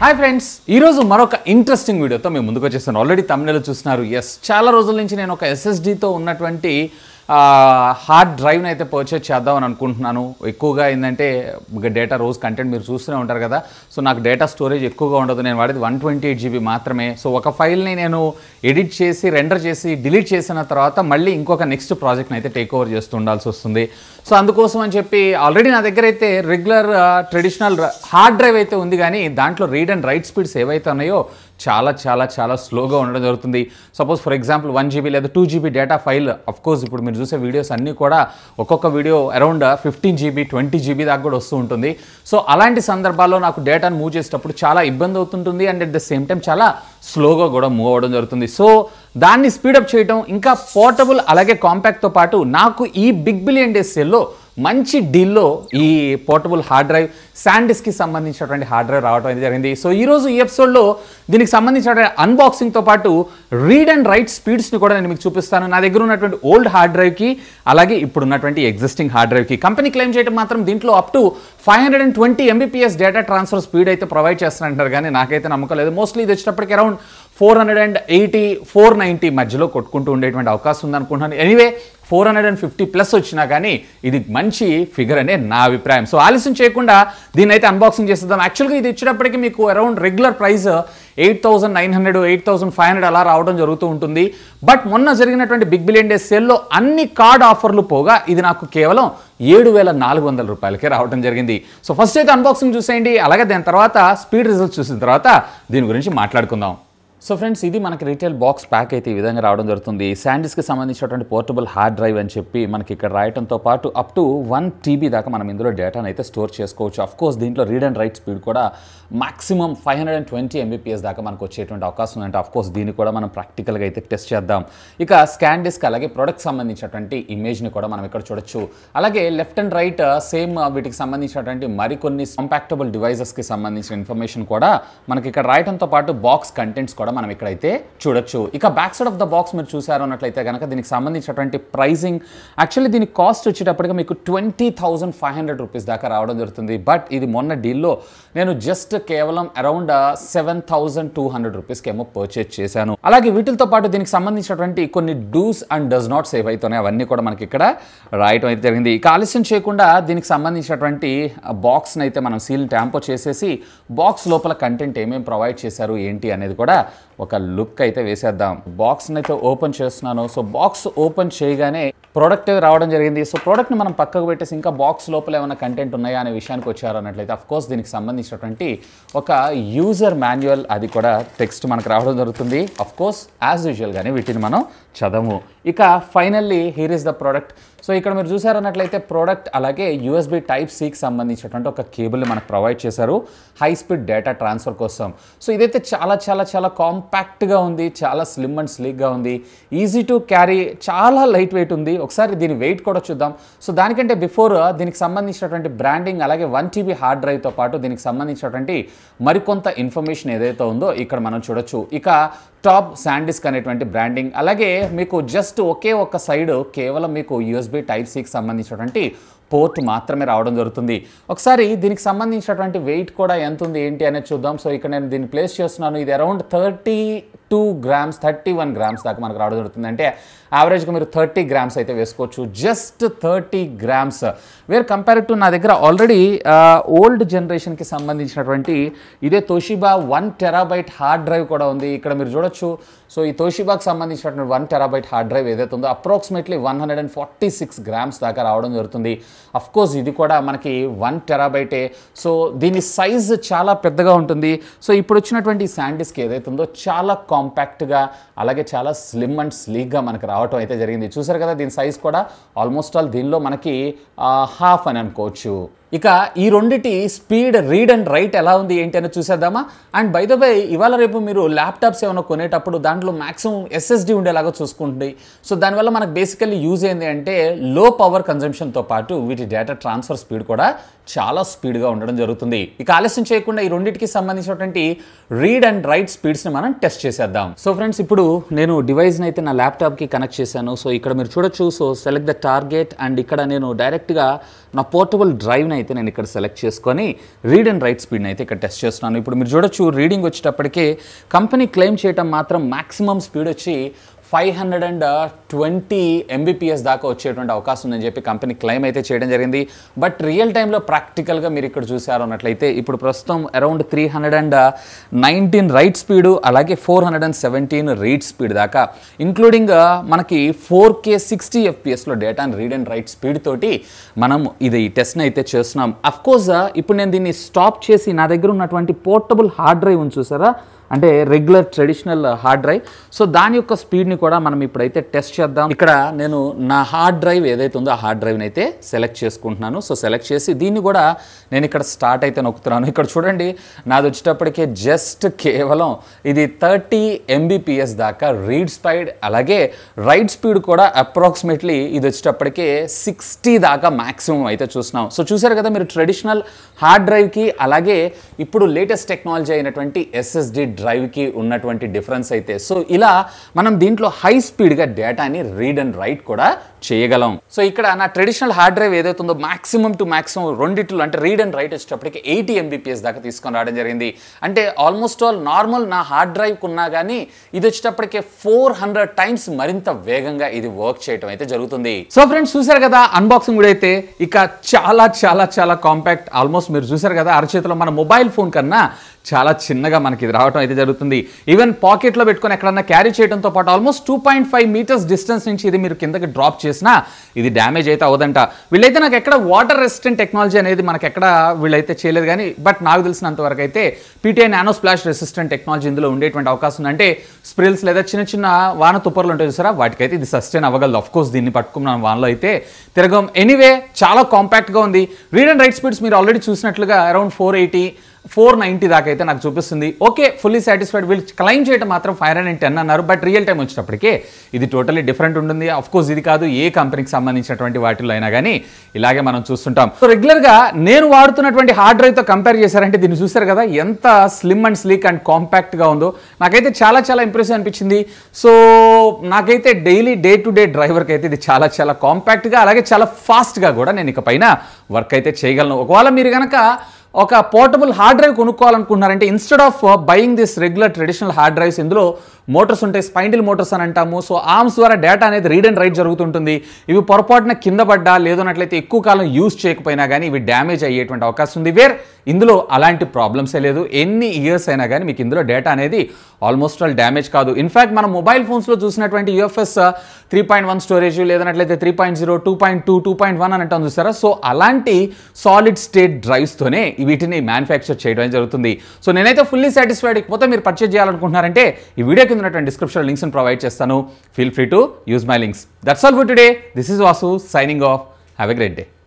hi friends ఈరోజు మరొక interesting వీడియోతో మేము ముందుకు వచ్చేస్తాను ఆల్రెడీ తమిళలో చూస్తున్నారు ఎస్ చాలా రోజుల నుంచి నేను ఒక ఎస్ఎస్డితో ఉన్నటువంటి హార్డ్ డ్రైవ్ని అయితే పర్చేజ్ చేద్దామని అనుకుంటున్నాను ఎక్కువగా ఏంటంటే డేటా రోజు కంటెంట్ మీరు చూస్తూనే ఉంటారు కదా సో నాకు డేటా స్టోరేజ్ ఎక్కువగా ఉండదు నేను వాడేది వన్ ట్వంటీ ఎయిట్ జీబీ మాత్రమే సో ఒక ఫైల్ని నేను ఎడిట్ చేసి రెండర్ చేసి డిలీట్ చేసిన తర్వాత మళ్ళీ ఇంకొక నెక్స్ట్ ప్రాజెక్ట్ని అయితే టేక్ ఓవర్ చేస్తుండాల్సి వస్తుంది సో అందుకోసం అని చెప్పి ఆల్రెడీ నా దగ్గర అయితే రెగ్యులర్ ట్రెడిషనల్ హార్డ్ డ్రైవ్ అయితే ఉంది కానీ దాంట్లో రీడ్ అండ్ రైట్ స్పీడ్స్ ఏవైతే ఉన్నాయో చాలా చాలా చాలా స్లోగా ఉండడం జరుగుతుంది suppose for example one GB లేదా two GB data file of course ఇప్పుడు మీరు చూసే వీడియోస్ అన్నీ కూడా ఒక్కొక్క video around fifteen GB twenty GB దాకా కూడా వస్తూ ఉంటుంది సో అలాంటి సందర్భాల్లో నాకు డేటాను మూవ్ చేసేటప్పుడు చాలా ఇబ్బంది అవుతుంటుంది and at the same time చాలా స్లోగా కూడా మూవ్ అవ్వడం జరుగుతుంది సో దాన్ని స్పీడప్ చేయడం ఇంకా పోర్టబుల్ అలాగే కాంపాక్ట్తో పాటు నాకు ఈ బిగ్ బిలియన్ డేస్ సేల్లో మంచి డీల్లో ఈ పోర్టబుల్ హార్డ్ డ్రైవ్ శాండిస్కి సంబంధించినటువంటి హార్డ్ డ్రైవ్ రావడం అనేది జరిగింది సో ఈరోజు ఈ ఎపిసోడ్లో దీనికి సంబంధించినటువంటి అన్బాక్సింగ్తో పాటు రీడ్ అండ్ రైట్ స్పీడ్స్ని కూడా నేను మీకు చూపిస్తాను నా దగ్గర ఉన్నటువంటి ఓల్డ్ హార్డ్ డ్రైవ్కి అలాగే ఇప్పుడు ఉన్నటువంటి ఎగ్జిస్టింగ్ హార్డ్ డ్రైవ్కి కంపెనీ క్లెయిమ్ చేయడం మాత్రం దీంట్లో up to five hundred and twenty MBPS data transfer speed అయితే ప్రొవైడ్ చేస్తానంటారు కానీ నాకైతే నమ్మకం లేదు మోస్ట్లీ ఇది వచ్చేటప్పటికి around four hundred and eighty four ninety మధ్యలో కొట్టుకుంటూ ఉండేటువంటి అవకాశం అనుకుంటున్నాను anyway four hundred and fifty plus వచ్చినా కానీ ఇది మంచి ఫిగర్ అనే నా అభిప్రాయం సో ఆలస్యం చేయకుండా దీన్ని అయితే అన్బాక్సింగ్ చేసేద్దాం యాక్చువల్గా ఇది ఇచ్చినప్పటికీ మీకు around regular price eight thousand nine hundred eight thousand five hundred అలా రావడం జరుగుతూ ఉంటుంది బట్ మొన్న జరిగినటువంటి బిగ్ బిలియన్ డే సేల్లో అన్ని కార్డ్ ఆఫర్లు పోగా ఇది నాకు కేవలం ఏడు వేల నాలుగు వందల రూపాయలకే రావడం జరిగింది సో ఫస్ట్ అయితే అన్బాక్సింగ్ చూసేయండి అలాగే దాని తర్వాత స్పీడ్ రిజల్ట్స్ చూసిన తర్వాత దీని గురించి మాట్లాడుకుందాం సో ఫ్రెండ్స్ ఇది మనకి రీటైల్ బాక్స్ ప్యాక్ అయితే ఈ విధంగా రావడం జరుగుతుంది శాండిస్కి సంబంధించినటువంటి పోర్టబుల్ హార్డ్ డ్రైవ్ అని చెప్పి మనకి ఇక్కడ రాయడంతో పాటు అప్ టు వన్ టీబీ దాకా మనం ఇందులో డేటాను అయితే స్టోర్ చేసుకోవచ్చు అఫ్ కోర్స్ దీంట్లో రీడ్ అండ్ రైట్ స్పీడ్ కూడా maximum five hundred and twenty MBPS దాకా మనకు వచ్చేటువంటి అవకాశం ఉందంటే అఫ్ కోర్స్ దీన్ని కూడా మనం ప్రాక్టికల్గా అయితే టెస్ట్ చేద్దాం ఇక స్కాన్ డిస్క్ అలాగే ప్రొడక్ట్ సంబంధించినటువంటి ఇమేజ్ని కూడా మనం ఇక్కడ చూడొచ్చు అలాగే లెఫ్ట్ అండ్ రైట్ సేమ్ వీటికి సంబంధించినటువంటి మరికొన్ని కంపాక్టబుల్ డివైజెస్కి సంబంధించిన ఇన్ఫర్మేషన్ కూడా మనకి ఇక్కడ రాయడంతో పాటు బాక్స్ కంటెంట్స్ కూడా కూడా మనం ఇక్కడైతే చూడొచ్చు ఇక back side of the box మీరు చూసారు అన్నట్లయితే కనుక దీనికి సంబంధించినటువంటి ప్రైజింగ్ యాక్చువల్లీ దీని కాస్ట్ వచ్చేటప్పటికి మీకు twenty thousand five hundred rupees దాకా రావడం జరుగుతుంది బట్ ఇది మొన్న డీల్లో నేను జస్ట్ కేవలం around seven thousand two hundred రూపీస్కి ఏమో పర్చేస్ చేశాను అలాగే వీటితో పాటు దీనికి సంబంధించినటువంటి కొన్ని డూస్ అండ్ డస్ నాట్ సేవ్ అవుతున్నాయి అవన్నీ కూడా మనకి ఇక్కడ రాయటం అయితే జరిగింది ఇక ఆలస్యం చేయకుండా దీనికి సంబంధించినటువంటి బాక్స్ని uh, అయితే మనం సీల్ ట్యాంపో చేసేసి బాక్స్ లోపల కంటెంట్ ఏమేమి ప్రొవైడ్ చేశారు ఏంటి అనేది కూడా ఒక లుక్ అయితే వేసేద్దాం బాక్స్ని అయితే ఓపెన్ చేస్తున్నాను సో బాక్స్ ఓపెన్ చేయగానే ప్రోడక్ట్ రావడం జరిగింది సో ప్రోడక్ట్ని మనం పక్కకు పెట్టేసి ఇంకా బాక్స్ లోపల ఏమైనా కంటెంట్ ఉన్నాయా అనే విషయానికి వచ్చారు అన్నట్లయితే కోర్స్ దీనికి సంబంధించినటువంటి ఒక యూజర్ మాన్యువల్ అది కూడా టెక్స్ట్ మనకు రావడం జరుగుతుంది కోర్స్ యాజ్ యూజువల్గానే వీటిని మనం చదవము ఇక finally here is the product so ఇక్కడ మీరు చూసారన్నట్లయితే ప్రోడక్ట్ అలాగే యూఎస్బి టైప్ కి సంబంధించినటువంటి ఒక కేబుల్ మనకు ప్రొవైడ్ చేశారు హై స్పీడ్ డేటా ట్రాన్స్ఫర్ కోసం సో ఇదైతే చాలా చాలా చాలా కాంపాక్ట్గా ఉంది చాలా స్లిమ్ అండ్ స్లీక్గా ఉంది ఈజీ టు క్యారీ చాలా లైట్ వెయిట్ ఉంది ఒకసారి దీని వెయిట్ కూడా చూద్దాం సో దానికంటే బిఫోర్ దీనికి సంబంధించినటువంటి బ్రాండింగ్ అలాగే వన్ టీబీ హార్డ్ డ్రైవ్తో పాటు దీనికి సంబంధించినటువంటి మరికొంత ఇన్ఫర్మేషన్ ఏదైతే ఉందో ఇక్కడ మనం చూడొచ్చు ఇక టాప్ శాండిస్క్ అనేటువంటి బ్రాండింగ్ అలాగే మీకు జస్ట్ ఒకే ఒక సైడ్ కేవలం మీకు యూఎస్బీ టైప్ సికి సంబంధించినటువంటి పోర్ట్ మాత్రమే రావడం జరుగుతుంది ఒకసారి దీనికి సంబంధించినటువంటి వెయిట్ కూడా ఎంత ఉంది ఏంటి అనేది చూద్దాం సో ఇక్కడ నేను దీన్ని ప్లేస్ చేస్తున్నాను ఇది around thirty two grams thirty one grams దాకా మనకు రావడం జరుగుతుంది అంటే యావరేజ్గా మీరు థర్టీ గ్రామ్స్ అయితే వేసుకోవచ్చు just thirty grams where compare to నా దగ్గర ఆల్రెడీ ఓల్డ్ జనరేషన్కి సంబంధించినటువంటి ఇదే Toshiba one terabyte hard drive కూడా ఉంది ఇక్కడ మీరు చూడొచ్చు సో ఈ తోషిబాకి సంబంధించినటువంటి వన్ టెరాబైట్ హార్డ్ డ్రైవ్ ఏదైతే ఉందో approximately one hundred and forty six grams దాకా రావడం జరుగుతుంది అఫ్కోర్స్ ఇది కూడా మనకి వన్ టెరాబైటే సో దీని సైజ్ చాలా పెద్దగా ఉంటుంది సో ఇప్పుడు వచ్చినటువంటి శాండిస్క్ ఏదైతే ఉందో చాలా కాంపాక్ట్గా అలాగే చాలా స్లిమ్ అండ్ స్లీక్గా మనకు రావటం అయితే జరిగింది చూసారు కదా దీని సైజ్ కూడా ఆల్మోస్ట్ ఆల్ దీనిలో మనకి హాఫ్ అని అనుకోవచ్చు ఇక ఈ రెండిటి స్పీడ్ రీడ్ అండ్ రైట్ ఎలా ఉంది ఏంటి అని చూసేద్దామా అండ్ బై ద బై ఇవాళ రేపు మీరు ల్యాప్టాప్స్ ఏమైనా కొనేటప్పుడు దాంట్లో మ్యాక్సిమం ఎస్ఎస్డి ఉండేలాగా చూసుకుంటుంది సో దానివల్ల మనకు బేసికల్లీ యూజ్ ఏంది అంటే లో పవర్ కన్జంప్షన్తో పాటు వీటి డేటా ట్రాన్స్ఫర్ స్పీడ్ కూడా చాలా స్పీడ్గా ఉండడం జరుగుతుంది ఇక ఆలస్యం చేయకుండా ఈ రెండింటికి సంబంధించినటువంటి రీడ్ అండ్ రైట్ స్పీడ్స్ని మనం టెస్ట్ చేసేద్దాం సో ఫ్రెండ్స్ ఇప్పుడు నేను డివైస్ని అయితే నా ల్యాప్టాప్కి కనెక్ట్ చేశాను సో ఇక్కడ మీరు చూడొచ్చు so select the target and ఇక్కడ నేను డైరెక్ట్గా నా పోర్టబుల్ డ్రైవ్ని అయితే నేను ఇక్కడ సెలెక్ట్ చేసుకొని రీడ్ అండ్ రైట్ స్పీడ్ని అయితే ఇక్కడ టెస్ట్ చేస్తున్నాను ఇప్పుడు మీరు చూడొచ్చు రీడింగ్ వచ్చేటప్పటికే కంపెనీ క్లెయిమ్ చేయడం మాత్రం మ్యాక్సిమం స్పీడ్ వచ్చి five hundred and twenty MBPS దాకా వచ్చేటువంటి అవకాశం ఉందని చెప్పి కంపెనీ క్లెయిమ్ అయితే చేయడం జరిగింది బట్ రియల్ టైంలో ప్రాక్టికల్గా మీరు ఇక్కడ చూసారు అన్నట్లయితే ఇప్పుడు ప్రస్తుతం around three hundred and nineteen write speed అలాగే four hundred and seventeen read speed దాకా ఇంక్లూడింగ్ మనకి ఫోర్ కే సిక్స్టీ ఎఫ్పిఎస్లో data and read and write speed తోటి మనం ఇది ఈ టెస్ట్ని అయితే చేస్తున్నాం అఫ్కోర్స్ ఇప్పుడు నేను దీన్ని స్టాప్ చేసి నా దగ్గర ఉన్నటువంటి పోర్టబుల్ హార్డ్ డ్రైవ్ ఉంది చూసారా అంటే regular traditional hard drive so దాని యొక్క స్పీడ్ని కూడా మనం ఇప్పుడైతే టెస్ట్ చేద్దాం ఇక్కడ నేను నా హార్డ్ డ్రైవ్ ఏదైతే ఉందో ఆ హార్డ్ డ్రైవ్ని అయితే సెలెక్ట్ చేసుకుంటున్నాను సో సెలెక్ట్ చేసి దీన్ని కూడా నేను ఇక్కడ స్టార్ట్ అయితే నొక్కుతున్నాను ఇక్కడ చూడండి నాది వచ్చేటప్పటికే జస్ట్ కేవలం ఇది థర్టీ ఎంబీపీఎస్ దాకా రీడ్ స్పైడ్ అలాగే రైడ్ స్పీడ్ కూడా అప్రాక్సిమేట్లీ ఇది వచ్చేటప్పటికే సిక్స్టీ దాకా మ్యాక్సిమం అయితే చూస్తున్నాం సో చూసారు కదా మీరు ట్రెడిషనల్ హార్డ్ డ్రైవ్కి అలాగే ఇప్పుడు లేటెస్ట్ టెక్నాలజీ అయినటువంటి ఎస్ఎస్డి డ్రైవ్కి ఉన్నటువంటి డిఫరెన్స్ అయితే సో ఇలా మనం దీంట్లో హై స్పీడ్గా డేటాని రీడ్ అండ్ రైట్ కూడా చేయగలం సో ఇక్కడ నా ట్రెడిషనల్ హార్డ్ డ్రైవ్ ఏదైతే ఉందో మాక్సిమం టు మాక్సిమం రెండిట్లు అంటే రీడ్ అండ్ రైట్ వచ్చేటప్పటికి ఎయిటీ ఎంబీపీఎస్ దాకా తీసుకొని రావడం జరిగింది అంటే ఆల్మోస్ట్ ఆల్ నార్మల్ నా హార్డ్ డ్రైవ్ ఉన్నా కానీ ఇది వచ్చేటప్పటికే ఫోర్ హండ్రెడ్ టైమ్స్ మరింత వేగంగా ఇది వర్క్ చేయడం అయితే జరుగుతుంది సో ఫ్రెండ్స్ చూసారు కదా అన్బాక్సింగ్ కూడా అయితే ఇక చాలా చాలా చాలా కాంపాక్ట్ ఆల్మోస్ట్ మీరు చూసారు కదా అరచేతిలో మన మొబైల్ ఫోన్ కన్నా చాలా చిన్నగా మనకి ఇది రావటం అయితే జరుగుతుంది ఈవెన్ పాకెట్లో పెట్టుకొని ఎక్కడన్నా క్యారీ చేయడంతో పాటు almost two point five meters distance నుంచి ఇది మీరు కిందకి డ్రాప్ చేసినా ఇది డ్యామేజ్ అయితే అవదంట వీళ్ళైతే నాకు ఎక్కడ వాటర్ రెసిస్టెంట్ టెక్నాలజీ అనేది మనకు ఎక్కడ వీళ్ళైతే చేయలేదు కానీ బట్ నాకు తెలిసినంత వరకు అయితే PTI nano splash resistant technology ఇందులో ఉండేటువంటి అవకాశం ఉందంటే స్ప్రిల్స్ లేదా చిన్న చిన్న వాన తుప్పర్లు ఉంటాయి చూసారా వాటికైతే ఇది సస్టైన్ అవ్వగలదు ఆఫ్ కోర్స్ దీన్ని పట్టుకున్నాం వానలో అయితే తిరగం ఎనీవే చాలా కాంపాక్ట్గా ఉంది రీడ్ అండ్ రైట్ స్పీడ్స్ మీరు ఆల్రెడీ చూసినట్లుగా around four eighty four ninety దాకా అయితే నాకు చూపిస్తుంది ఓకే ఫుల్లీ సాటిస్ఫైడ్ వీళ్ళు క్లైమ్ చేయడం మాత్రం ఫైవ్ హండ్రెడ్ టెన్ అన్నారు బట్ రియల్ టైం వచ్చినప్పటికే ఇది టోటలీ డిఫరెంట్ ఉంటుంది అఫ్ కోర్స్ ఇది కాదు ఏ కంపెనీకి సంబంధించినటువంటి వాటిలో అయినా కానీ ఇలాగే మనం చూస్తుంటాం సో రెగ్యులర్గా నేను వాడుతున్నటువంటి హార్డ్ డ్రైవ్తో కంపేర్ చేశారంటే దీన్ని చూసారు కదా ఎంత స్లిమ్ అండ్ స్లీక్ అండ్ కాంపాక్ట్గా ఉందో నాకైతే చాలా చాలా ఇంప్రెస్ అనిపించింది సో నాకైతే డైలీ డే టు డే డ్రైవర్కి అయితే ఇది చాలా చాలా కాంపాక్ట్గా అలాగే చాలా ఫాస్ట్గా కూడా నేను ఇకపైన వర్క్ అయితే చేయగలను ఒకవేళ మీరు కనుక ఒక పోర్టబుల్ హార్డ్ డ్రైవ్ కొనుక్కోవాలనుకుంటున్నారంటే instead of buying this regular traditional hard drives ఇందులో మోటార్స్ ఉంటాయి స్పైండిల్ మోటార్స్ అని అంటాము సో ఆర్మ్స్ ద్వారా డేటా అనేది రీడ్ అండ్ రైట్ జరుగుతుంటుంది ఇవి పొరపాటున కింద పడ్డా లేదన్నట్లయితే ఎక్కువ కాలం యూజ్ చేయకపోయినా కానీ ఇవి డ్యామేజ్ అయ్యేటువంటి అవకాశం ఉంది వేర్ ఇందులో అలాంటి ప్రాబ్లమ్సే లేదు ఎన్ని ఇయర్స్ అయినా కానీ మీకు ఇందులో డేటా అనేది ఆల్మోస్ట్ ఆల్ డ్యామేజ్ కాదు ఇన్ఫ్యాక్ట్ మన మొబైల్ ఫోన్స్లో చూసినటువంటి UFS three point one storage లేదన్నట్లయితే three point zero two point two two point one అని చూస్తారా సో అలాంటి సాలిడ్ స్టేట్ డ్రైవ్స్తోనే వీటిని మ్యానుఫ్యాక్చర్ చేయడం జరుగుతుంది సో నేనైతే ఫుల్లీ సాటిస్ఫైడ్ ఇకపోతే మీరు పర్చేజ్ చేయాలనుకుంటున్నారంటే ఈ వీడియో కింద ఉన్నటువంటి డిస్క్రిప్షన్ లింక్స్ని ప్రొవైడ్ చేస్తాను feel free to use my links that's all for today this is Vasu signing off have a great day